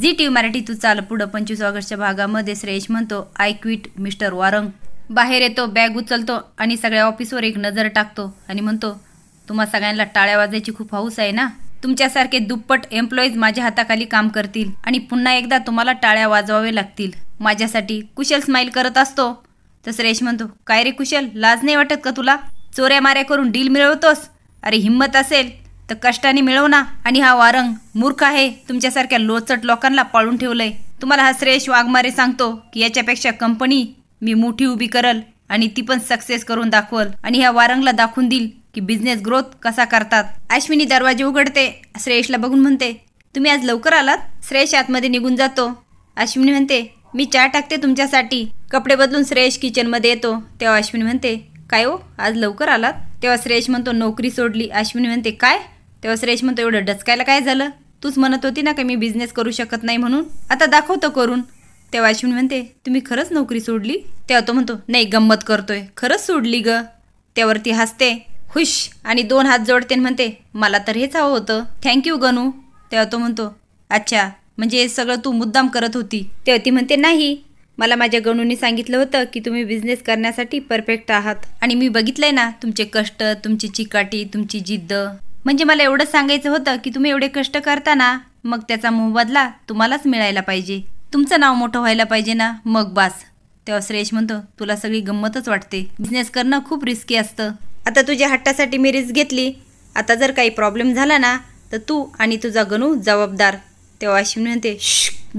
G T Marathi तू चाल पुढं पंचवीस ऑगस्टच्या भागामध्ये श्रेयश म्हणतो आय क्विट मिस्टर वारंग बाहेर येतो बॅग उचलतो आणि सगळ्या ऑफिसवर एक नजर टाकतो आणि म्हणतो तुम्हा सगळ्यांना टाळ्या वाजायची खूप हौस आहे ना तुमच्यासारखे दुप्पट एम्प्लॉईज माझ्या हाताखाली काम करतील आणि पुन्हा एकदा तुम्हाला टाळ्या वाजवावे लागतील माझ्यासाठी कुशल स्माईल करत असतो तर श्रेयश म्हणतो काय रे कुशल लाज नाही वाटत का तुला चोऱ्या माऱ्या करून डील मिळवतोस अरे हिंमत असेल तर कष्टाने मिळवना आणि हा वारंग मूर्ख आहे तुमच्यासारख्या लोचट लोकांना पाळून ठेवलंय तुम्हाला हा श्रेयश वाघमारे सांगतो की याच्यापेक्षा कंपनी मी मोठी उभी करल आणि ती पण सक्सेस करून दाखवल आणि ह्या वारंगला दाखवून देईल की बिझनेस ग्रोथ कसा करतात अश्विनी दरवाजे उघडते श्रेयशला बघून म्हणते तुम्ही आज लवकर आलात श्रेयश आतमध्ये निघून जातो अश्विनी म्हणते मी चहा टाकते तुमच्यासाठी कपडे बदलून श्रेयश किचनमध्ये येतो तेव्हा अश्विनी म्हणते काय हो आज लवकर आलात तेव्हा श्रेयश म्हणतो नोकरी सोडली अश्विनी म्हणते काय तेव्हा सुरेश म्हणतो एवढं डचकायला काय झालं तूच म्हणत होती ना का मी बिझनेस करू शकत नाही म्हणून आता दाखवतो करून तेव्हा अश्विन म्हणते तुम्ही खरंच नोकरी सोडली तेव्हा तो म्हणतो नाही गंमत करतोय खरंच सोडली ग त्यावरती हसते खुश आणि दोन हात जोडते म्हणते मला तर हेच हवं होतं थँक्यू गणू तेव्हा तो म्हणतो अच्छा म्हणजे हे सगळं तू मुद्दाम करत होती तेव्हा ती म्हणते नाही मला माझ्या गणूंनी सांगितलं होतं की तुम्ही बिझनेस करण्यासाठी परफेक्ट आहात आणि मी बघितलंय ना तुमचे कष्ट तुमची चिकाटी तुमची जिद्द म्हणजे मला एवढं सांगायचं होतं की तुम्ही एवढे कष्ट करताना मग त्याचा मोबदला तुम्हालाच मिळायला पाहिजे तुमचं नाव मोठं व्हायला पाहिजे ना मग बास तेव्हा श्रेयश म्हणतो तुला सगळी गंमतच वाटते बिझनेस करणं खूप रिस्की असतं आता तुझ्या हट्टासाठी मी रिस्क घेतली आता जर काही प्रॉब्लेम झाला ना तर तू आणि तुझा गणू जबाबदार तेव्हा अशी म्हणते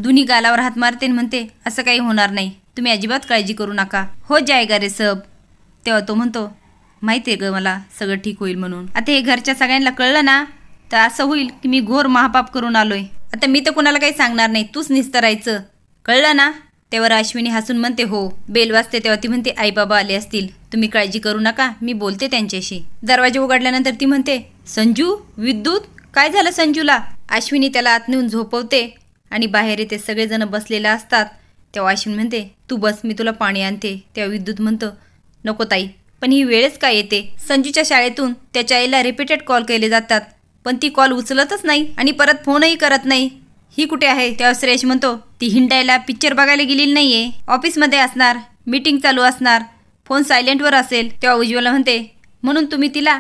दुनी गालावर हात मारते म्हणते असं काही होणार नाही तुम्ही अजिबात काळजी करू नका हो जायगा रे सब तेव्हा तो म्हणतो माहिती आहे ग मला सगळं ठीक होईल म्हणून आता हे घरच्या सगळ्यांना कळलं ना तर असं होईल की मी घोर महापाप करून आलोय आता मी तर कोणाला काही सांगणार नाही तूच निस्तरायचं कळलं ना तेव्हा अश्विनी हसून म्हणते हो बेल वाजते तेव्हा ती म्हणते आई बाबा आले असतील तुम्ही काळजी करू नका मी बोलते त्यांच्याशी दरवाजा उघडल्यानंतर ती म्हणते संजू विद्युत काय झालं संजूला अश्विनी त्याला आत नेऊन झोपवते आणि बाहेर येते सगळेजण बसलेले असतात तेव्हा अश्विनी म्हणते तू बस मी तुला पाणी आणते तेव्हा विद्युत म्हणतं नको ताई पण ही वेळच काय येते संजूच्या शाळेतून त्याच्या आईला रिपीटेड कॉल केले जातात पण ती कॉल उचलतच नाही आणि परत फोनही करत नाही ही कुठे आहे तेव्हा श्रेयश म्हणतो ती हिंडायला पिक्चर बघायला गेलेली नाहीये ऑफिसमध्ये असणार मीटिंग चालू असणार फोन सायलेंटवर असेल तेव्हा उज्ज्वला म्हणते म्हणून तुम्ही तिला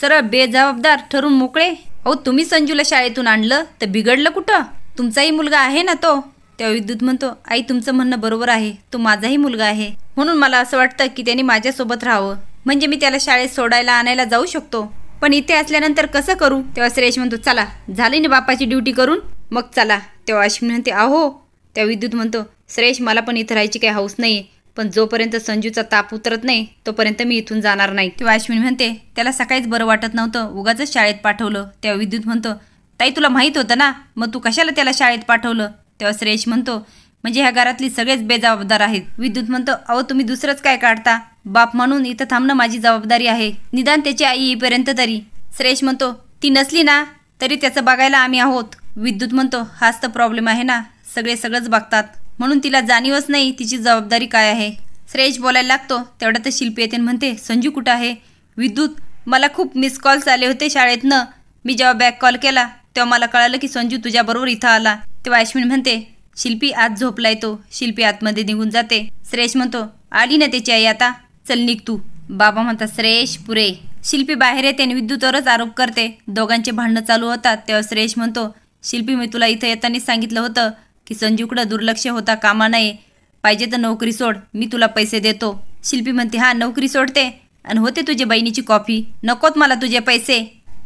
सरळ बेजबाबदार ठरून मोकळे अहो तुम्ही संजूला शाळेतून आणलं तर बिघडलं कुठं तुमचाही मुलगा आहे ना तो तेव्हा विद्युत म्हणतो आई तुमचं म्हणणं बरोबर आहे तो माझाही मुलगा आहे म्हणून मला असं वाटतं की त्याने माझ्यासोबत राहावं म्हणजे मी त्याला शाळेत सोडायला आणायला जाऊ शकतो पण इथे असल्यानंतर कसं करू तेव्हा सुरेश म्हणतो चला झाली ना बापाची ड्युटी करून मग चला तेव्हा अश्विन म्हणते आहो त्या विद्युत म्हणतो सुरेश मला पण इथं राहायची काही हौस नाही पण जोपर्यंत संजूचा ताप उतरत नाही तोपर्यंत मी इथून जाणार नाही तेव्हा अश्विन म्हणते त्याला सकाळीच बरं वाटत नव्हतं उगाच शाळेत पाठवलं तेव्हा विद्युत म्हणतो ताई तुला माहीत होतं ना मग तू कशाला त्याला शाळेत पाठवलं तेव्हा सुरेश म्हणतो म्हणजे ह्या घरातली सगळेच बेजबाबदार आहेत विद्युत म्हणतो अहो तुम्ही दुसरंच काय काढता बाप म्हणून इथं थांबणं माझी जबाबदारी आहे निदान त्याची आई येईपर्यंत तरी श्रेष म्हणतो ती नसली ना तरी त्याचं बघायला आम्ही आहोत विद्युत म्हणतो हाच तर प्रॉब्लेम आहे ना सगळे सगळंच बघतात म्हणून तिला जाणीवच नाही तिची जबाबदारी काय आहे श्रेयश बोलायला लागतो तेवढ्या तर शिल्पी येते म्हणते संजू कुठं आहे विद्युत मला खूप मिस कॉल्स आले होते शाळेतनं मी जेव्हा बॅक कॉल केला तेव्हा मला कळालं की संजू तुझ्याबरोबर इथं आला तेव्हा अश्विन म्हणते शिल्पी आत झोपलाय तो शिल्पी आतमध्ये निघून जाते श्रेष म्हणतो आली ना त्याची आई आता चल निघ तू बाबा म्हणता श्रेष पुरे शिल्पी बाहेर येते आणि विद्युतवरच आरोप करते दोघांचे भांडणं चालू होतात तेव्हा श्रेष म्हणतो शिल्पी मी तुला इथं येतानी सांगितलं होतं की संजूकडं दुर्लक्ष होता कामा नये पाहिजे तर नोकरी सोड मी तुला पैसे देतो शिल्पी म्हणते हा नोकरी सोडते आणि होते तुझ्या बहिणीची कॉफी नकोत मला तुझे पैसे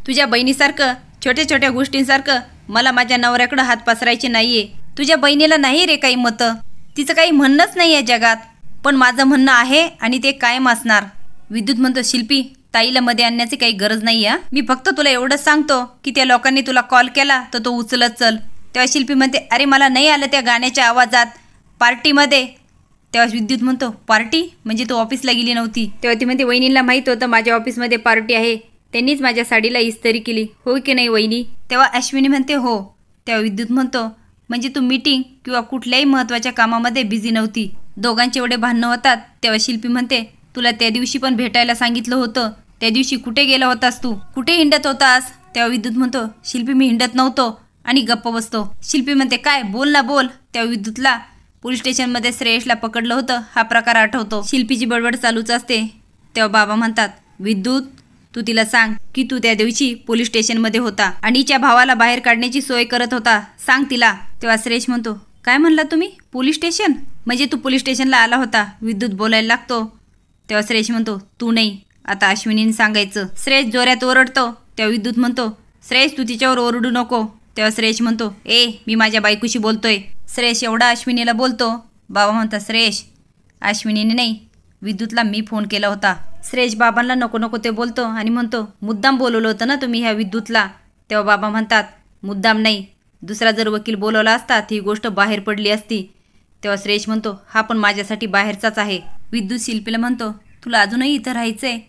तुझ्या बहिणीसारखं छोट्या छोट्या गोष्टींसारखं मला माझ्या नवऱ्याकडं हात पसरायचे नाही आहे तुझ्या बहिणीला नाही रे काही मतं तिचं काही म्हणणंच नाही आहे जगात पण माझं म्हणणं आहे आणि ते कायम असणार विद्युत म्हणतो शिल्पी ताईला मध्ये आणण्याची काही गरज नाही आहे मी फक्त तुला एवढंच सांगतो की त्या लोकांनी तुला कॉल केला तर तो उचलत चल तेव्हा शिल्पी म्हणते अरे मला नाही आलं त्या गाण्याच्या आवाजात पार्टीमध्ये तेव्हा विद्युत म्हणतो पार्टी म्हणजे तू ऑफिसला गेली नव्हती तेव्हा ती म्हणते वहिनीला माहीत होतं माझ्या ऑफिसमध्ये पार्टी आहे त्यांनीच माझ्या साडीला इस्तरी केली हो की नाही वहिनी तेव्हा अश्विनी म्हणते हो तेव्हा विद्युत म्हणतो म्हणजे तू मीटिंग किंवा कुठल्याही महत्त्वाच्या कामामध्ये बिझी नव्हती दोघांचे एवढे भांडणं होतात तेव्हा शिल्पी म्हणते तुला त्या दिवशी पण भेटायला सांगितलं होतं त्या दिवशी कुठे गेला होतास तू कुठे हिंडत होतास तेव्हा विद्युत म्हणतो शिल्पी मी हिंडत नव्हतो आणि गप्प बसतो शिल्पी म्हणते काय बोल ना बोल तेव्हा विद्युतला पोलीस स्टेशनमध्ये श्रेयसला पकडलं होतं हा प्रकार आठवतो शिल्पीची बडबड चालूच असते तेव्हा बाबा म्हणतात विद्युत तू तिला सांग की तू त्या दिवशी पोलीस स्टेशनमध्ये होता इच्या भावाला बाहेर काढण्याची सोय करत होता सांग तिला तेव्हा श्रेष म्हणतो काय म्हणला तुम्ही पोलीस स्टेशन म्हणजे तू पोलीस स्टेशनला आला होता विद्युत बोलायला लागतो तेव्हा श्रेष म्हणतो तू नाही आता अश्विनीने सांगायचं श्रेष जोऱ्यात ओरडतो तेव्हा विद्युत म्हणतो श्रेष तू तिच्यावर ओरडू नको तेव्हा श्रेष म्हणतो ए मी माझ्या बायकोशी बोलतोय श्रेष एवढा अश्विनीला बोलतो बाबा म्हणता श्रेष अश्विनीने नाही विद्युतला मी फोन केला होता श्रेष बाबांना नको नको ते बोलतो आणि म्हणतो मुद्दाम बोलवलं होतं ना तुम्ही ह्या विद्युतला तेव्हा बाबा म्हणतात मुद्दाम नाही दुसरा जर वकील बोलवला असता ही गोष्ट बाहेर पडली असती तेव्हा श्रेष म्हणतो हा पण माझ्यासाठी बाहेरचाच आहे विद्युत शिल्पीला म्हणतो तुला अजूनही इथं राहायचं आहे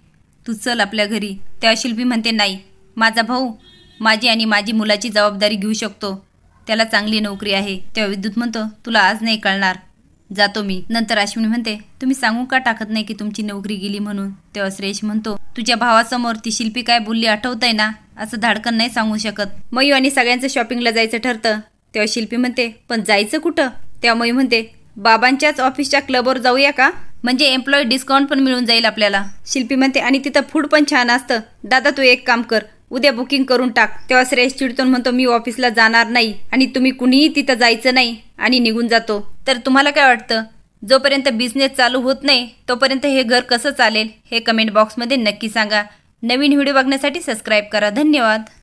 तू चल आपल्या घरी तेव्हा शिल्पी म्हणते नाही माझा भाऊ माझी आणि माझी मुलाची जबाबदारी घेऊ शकतो त्याला चांगली नोकरी आहे तेव्हा विद्युत म्हणतो तुला आज नाही कळणार जातो मी नंतर अश्विनी म्हणते तुम्ही सांगू का टाकत नाही की तुमची नोकरी गेली म्हणून तेव्हा श्रेयश म्हणतो तुझ्या भावासमोर ती शिल्पी काय बोलली आठवतंय ना असं धाडकन नाही सांगू शकत मयू आणि सगळ्यांचं शॉपिंगला जायचं ठरतं तेव्हा शिल्पी म्हणते पण जायचं कुठं तेव्हा मयू म्हणते बाबांच्याच ऑफिसच्या क्लबवर जाऊया का म्हणजे एम्प्लॉई डिस्काउंट पण मिळून जाईल आपल्याला शिल्पी म्हणते आणि तिथं फूड पण छान असतं दादा तू एक काम कर उद्या बुकिंग करून टाक तेव्हा श्रेयश चिडतून म्हणतो मी ऑफिसला जाणार नाही आणि तुम्ही कुणीही तिथं जायचं नाही आणि निघून जातो तर तुम्हाला काय वाटतं जोपर्यंत बिझनेस चालू होत नाही तोपर्यंत हे घर कसं चालेल हे कमेंट बॉक्समध्ये नक्की सांगा नवीन व्हिडिओ बघण्यासाठी सबस्क्राईब करा धन्यवाद